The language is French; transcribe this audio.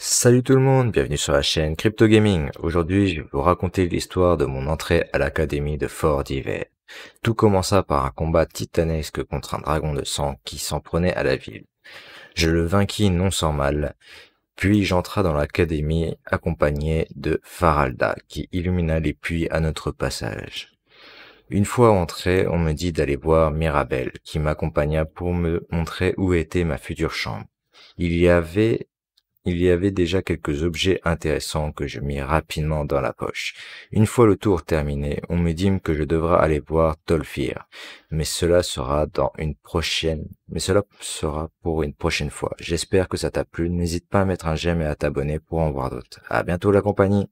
Salut tout le monde, bienvenue sur la chaîne Crypto Gaming. Aujourd'hui, je vais vous raconter l'histoire de mon entrée à l'académie de Fort d'hiver. Tout commença par un combat titanesque contre un dragon de sang qui s'en prenait à la ville. Je le vainquis non sans mal, puis j'entra dans l'académie accompagné de Faralda qui illumina les puits à notre passage. Une fois entré, on me dit d'aller voir Mirabel qui m'accompagna pour me montrer où était ma future chambre. Il y avait il y avait déjà quelques objets intéressants que je mis rapidement dans la poche. Une fois le tour terminé, on me dit que je devrais aller voir Tolfir, mais cela sera dans une prochaine, mais cela sera pour une prochaine fois. J'espère que ça t'a plu. N'hésite pas à mettre un j'aime et à t'abonner pour en voir d'autres. À bientôt la compagnie.